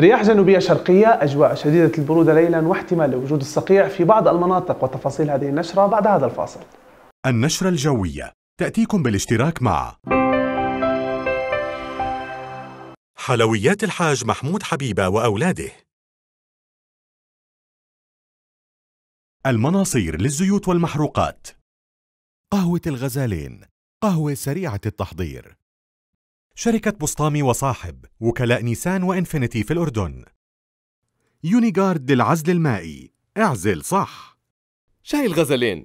رياح جنوبية شرقية أجواء شديدة البرودة ليلا واحتمال وجود الصقيع في بعض المناطق وتفاصيل هذه النشرة بعد هذا الفاصل النشرة الجوية تأتيكم بالاشتراك مع حلويات الحاج محمود حبيبة وأولاده المناصير للزيوت والمحروقات قهوة الغزالين قهوة سريعة التحضير شركة بسطامي وصاحب وكلاء نيسان وإنفينيتي في الأردن يونيغارد للعزل المائي اعزل صح شاي الغزلين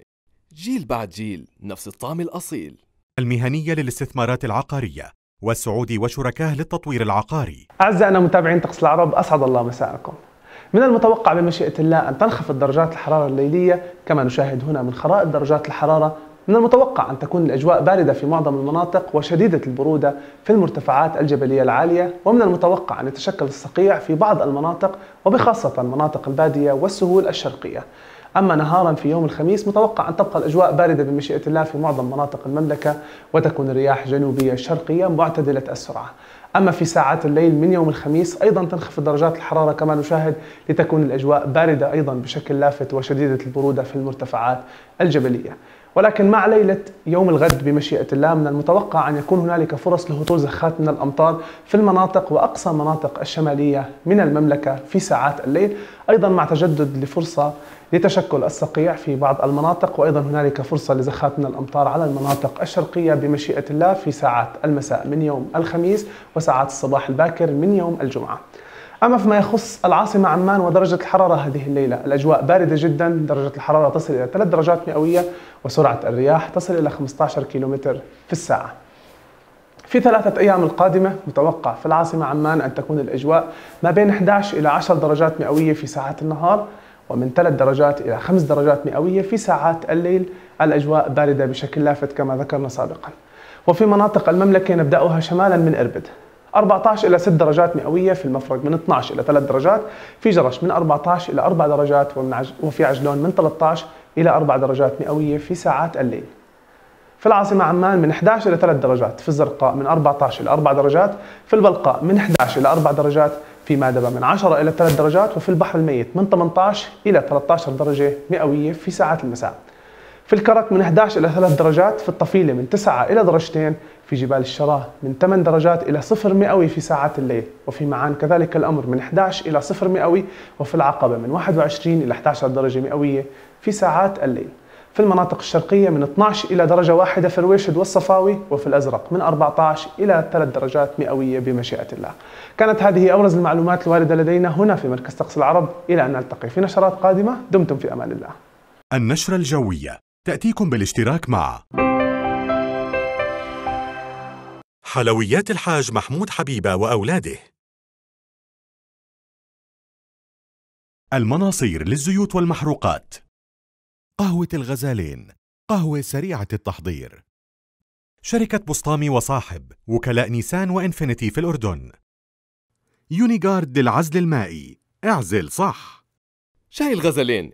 جيل بعد جيل نفس الطعم الأصيل المهنية للاستثمارات العقارية والسعودي وشركاه للتطوير العقاري أعزائنا متابعين طقس العرب أسعد الله مساءكم من المتوقع بمشيئة الله أن تنخفض درجات الحرارة الليلية كما نشاهد هنا من خرائط درجات الحرارة من المتوقع أن تكون الأجواء باردة في معظم المناطق وشديدة البرودة في المرتفعات الجبلية العالية ومن المتوقع أن يتشكل الصقيع في بعض المناطق وبخاصة مناطق البادية والسهول الشرقية أما نهارا في يوم الخميس متوقع أن تبقى الأجواء باردة بمشيئة الله في معظم مناطق المملكة وتكون الرياح جنوبية شرقية معتدلة السرعة أما في ساعات الليل من يوم الخميس أيضا تنخفض درجات الحرارة كما نشاهد لتكون الأجواء باردة أيضا بشكل لافت وشديدة البرودة في المرتفعات الجبلية ولكن مع ليلة يوم الغد بمشيئة الله من المتوقع أن يكون هنالك فرص لهطول زخات من الأمطار في المناطق وأقصى مناطق الشمالية من المملكة في ساعات الليل أيضا مع تجدد لفرصة لتشكل الصقيع في بعض المناطق وأيضا هنالك فرصة لزخات من الأمطار على المناطق الشرقية بمشيئة الله في ساعات المساء من يوم الخميس وساعات الصباح الباكر من يوم الجمعة أما فيما يخص العاصمة عمان ودرجة الحرارة هذه الليلة الأجواء باردة جدا درجة الحرارة تصل إلى 3 درجات مئوية وسرعة الرياح تصل إلى 15 كيلومتر في الساعة في ثلاثة أيام القادمة متوقع في العاصمة عمان أن تكون الأجواء ما بين 11 إلى 10 درجات مئوية في ساعات النهار ومن 3 درجات إلى 5 درجات مئوية في ساعات الليل الأجواء باردة بشكل لافت كما ذكرنا سابقا وفي مناطق المملكة نبدأها شمالا من إربد 14 إلى 6 درجات مئوية في المفرق من 12 إلى 3 درجات في جرش من 14 إلى 4 درجات وفي عجلون من 13 إلى 4 درجات مئوية في ساعات الليل في العاصمة عمان من 11 إلى 3 درجات في الزرقاء من 14 إلى 4 درجات في البلقاء من 11 إلى 4 درجات في مادبة من 10 إلى 3 درجات وفي البحر الميت من 18 إلى 13 درجة مئوية في ساعات المساء في الكرك من 11 إلى 3 درجات في الطفيلة من 9 إلى درجتين في جبال الشراه من 8 درجات إلى صفر مئوي في ساعات الليل وفي معان كذلك الأمر من 11 إلى صفر مئوي وفي العقبة من 21 إلى 11 درجة مئوية في ساعات الليل في المناطق الشرقية من 12 إلى درجة واحدة في الويشد والصفاوي وفي الأزرق من 14 إلى 3 درجات مئوية بمشيئة الله كانت هذه أبرز المعلومات الواردة لدينا هنا في مركز طقس العرب إلى أن نلتقي في نشرات قادمة دمتم في أمان الله النشرة الجوية تأتيكم بالاشتراك مع حلويات الحاج محمود حبيبة وأولاده المناصير للزيوت والمحروقات قهوة الغزالين قهوة سريعة التحضير شركة بسطامي وصاحب وكلاء نيسان وإنفينيتي في الأردن يونيغارد للعزل المائي اعزل صح شاي الغزلين